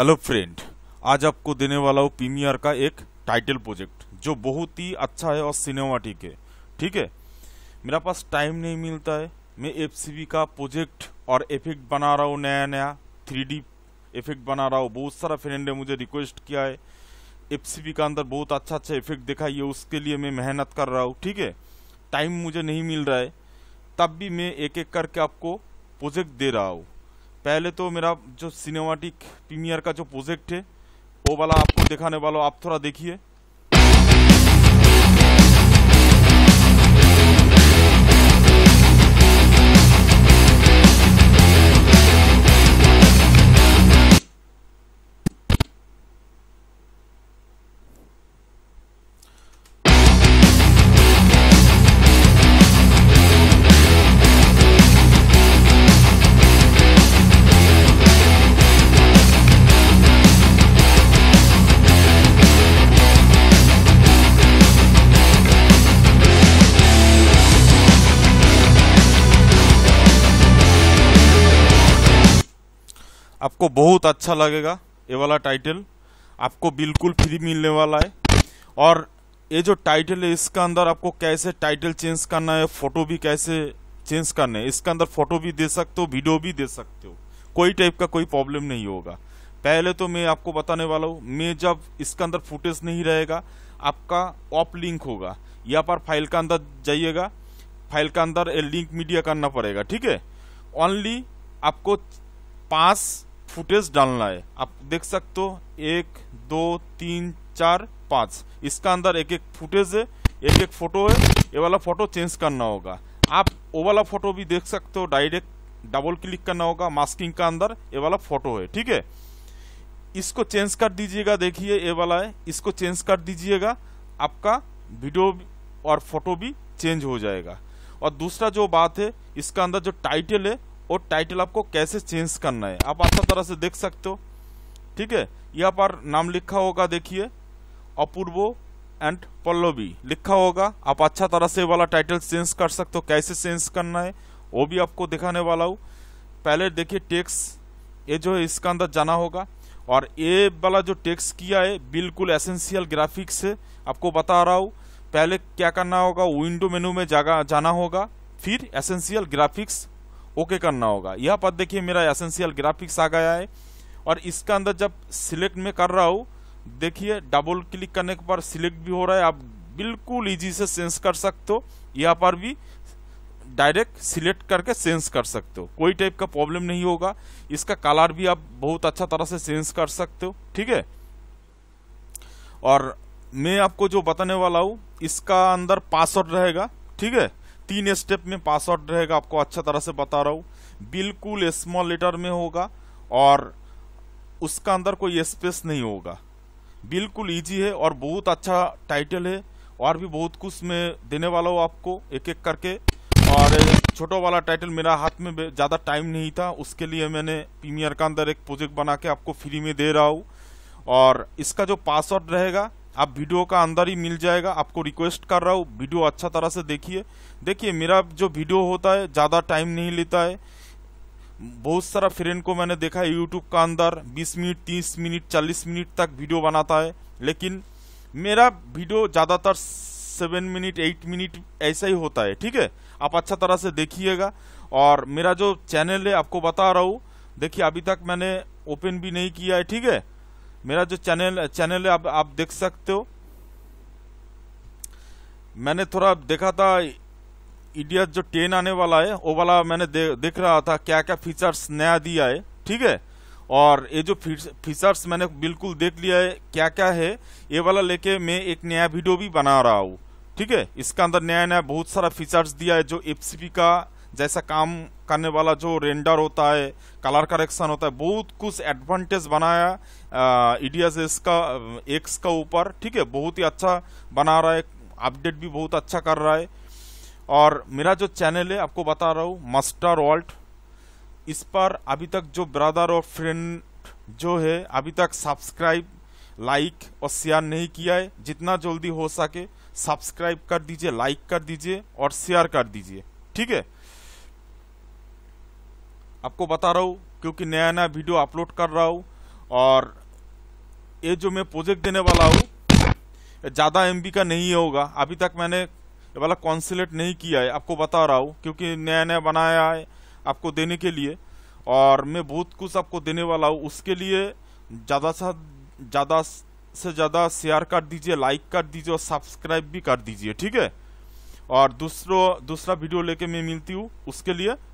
hello friend आज आपको देने वाला हूँ प्रीमियर का एक टाइटल प्रोजेक्ट जो बहुत ही अच्छा है और सिनेमाटिक है ठीक है मेरा पास टाइम नहीं मिलता है मैं एफ का प्रोजेक्ट और इफेक्ट बना रहा हूँ नया नया थ्री इफेक्ट बना रहा हूँ बहुत सारा फ्रेंड ने मुझे रिक्वेस्ट किया है एफ का अंदर बहुत अच्छा अच्छा इफेक्ट दिखाइए उसके लिए मैं मेहनत कर रहा हूँ ठीक है टाइम मुझे नहीं मिल रहा है तब भी मैं एक एक करके आपको प्रोजेक्ट दे रहा हूँ पहले तो मेरा जो सिनेमाटिक प्रीमियर का जो प्रोजेक्ट है वो वाला आपको दिखाने वाला आप थोड़ा देखिए आपको बहुत अच्छा लगेगा ये वाला टाइटल आपको बिल्कुल फ्री मिलने वाला है और ये जो टाइटल है इसका अंदर आपको कैसे टाइटल चेंज करना है फोटो भी कैसे चेंज करना है इसके अंदर फोटो भी दे सकते हो वीडियो भी दे सकते हो कोई टाइप का कोई प्रॉब्लम नहीं होगा पहले तो मैं आपको बताने वाला हूँ मैं जब इसके अंदर फुटेज नहीं रहेगा आपका ऑप लिंक होगा या पर फाइल का अंदर जाइएगा फाइल का अंदर लिंक मीडिया करना पड़ेगा ठीक है ओनली आपको पाँच फुटेज डालना है आप देख सकते हो एक दो तीन चार पाँच इसका अंदर एक एक फुटेज है एक एक फोटो है ये वाला फोटो चेंज करना होगा आप वो वाला फोटो भी देख सकते हो डायरेक्ट डबल क्लिक करना होगा मास्किंग का अंदर ये वाला फोटो है ठीक है इसको चेंज कर दीजिएगा देखिए ये वाला है इसको चेंज कर दीजिएगा आपका वीडियो और फोटो भी चेंज हो जाएगा और दूसरा जो बात है इसका अंदर जो टाइटल है और टाइटल आपको कैसे चेंज करना है आप अच्छा तरह से देख सकते हो ठीक है यहाँ पर नाम लिखा होगा देखिए अपूर्वो एंड पल्लवी लिखा होगा आप अच्छा तरह से वाला टाइटल चेंज कर सकते हो कैसे चेंज करना है वो भी आपको दिखाने वाला हूँ पहले देखिए टेक्स ये जो है इसका अंदर जाना होगा और ये वाला जो टेक्स किया है बिल्कुल एसेंशियल ग्राफिक्स है आपको बता रहा हूँ पहले क्या करना होगा विंडो मेनू में जागा जाना होगा फिर एसेंशियल ग्राफिक्स ओके करना होगा यह पद देखिए मेरा एसेंशियल ग्राफिक्स आ गया है और इसका अंदर जब सिलेक्ट में कर रहा हूँ देखिए डबल क्लिक करने के पर सिलेक्ट भी हो रहा है आप बिल्कुल इजी से सेंस कर सकते हो यहाँ पर भी डायरेक्ट सिलेक्ट करके सेंस कर सकते हो कोई टाइप का प्रॉब्लम नहीं होगा इसका कलर भी आप बहुत अच्छा तरह से सेंस कर सकते हो ठीक है और मैं आपको जो बताने वाला हूँ इसका अंदर पासवर्ड रहेगा ठीक है तीन स्टेप में पासवर्ड रहेगा आपको अच्छा तरह से बता रहा हूँ बिल्कुल स्मॉल लेटर में होगा और उसका अंदर कोई स्पेस नहीं होगा बिल्कुल इजी है और बहुत अच्छा टाइटल है और भी बहुत कुछ मैं देने वाला हूँ आपको एक एक करके और छोटा वाला टाइटल मेरा हाथ में ज़्यादा टाइम नहीं था उसके लिए मैंने प्रीमियर का अंदर एक प्रोजेक्ट बना के आपको फ्री में दे रहा हूँ और इसका जो पासवर्ड रहेगा आप वीडियो का अंदर ही मिल जाएगा आपको रिक्वेस्ट कर रहा हूँ वीडियो अच्छा तरह से देखिए देखिए मेरा जो वीडियो होता है ज़्यादा टाइम नहीं लेता है बहुत सारा फ्रेंड को मैंने देखा है यूट्यूब का अंदर 20 मिनट 30 मिनट 40 मिनट तक वीडियो बनाता है लेकिन मेरा वीडियो ज़्यादातर सेवन मिनट एट मिनट ऐसा ही होता है ठीक है आप अच्छा तरह से देखिएगा और मेरा जो चैनल है आपको बता रहा हूँ देखिए अभी तक मैंने ओपन भी नहीं किया है ठीक है मेरा जो चैनल चैनल आप, आप देख सकते हो मैंने थोड़ा देखा था इंडिया जो टेन आने वाला है वो वाला मैंने दे, देख रहा था क्या क्या फीचर्स नया दिया है ठीक है और ये जो फीचर्स मैंने बिल्कुल देख लिया है क्या क्या है ये वाला लेके मैं एक नया वीडियो भी बना रहा हूँ ठीक है इसका अंदर नया नया बहुत सारा फीचर्स दिया है जो एफ का जैसा काम करने वाला जो रेंडर होता है कलर करेक्शन होता है बहुत कुछ एडवांटेज बनाया ईडीएस एस का एक्स का ऊपर ठीक है बहुत ही अच्छा बना रहा है अपडेट भी बहुत अच्छा कर रहा है और मेरा जो चैनल है आपको बता रहा हूँ मास्टर वॉल्ट इस पर अभी तक जो ब्रदर और फ्रेंड जो है अभी तक सब्सक्राइब लाइक और शेयर नहीं किया है जितना जल्दी हो सके सब्सक्राइब कर दीजिए लाइक कर दीजिए और शेयर कर दीजिए ठीक है आपको बता रहा हूँ क्योंकि नया नया वीडियो अपलोड कर रहा हूँ और ये जो मैं प्रोजेक्ट देने वाला हूँ ज़्यादा एम का नहीं होगा अभी तक मैंने ये वाला कॉन्सलेट नहीं किया है आपको बता रहा हूँ क्योंकि नया नया बनाया है आपको देने के लिए और मैं बहुत कुछ आपको देने वाला हूँ उसके लिए ज़्यादा सा ज़्यादा से ज़्यादा शेयर कर दीजिए लाइक कर दीजिए और सब्सक्राइब भी कर दीजिए ठीक है और दूसरो दूसरा वीडियो लेके मैं मिलती हूँ उसके लिए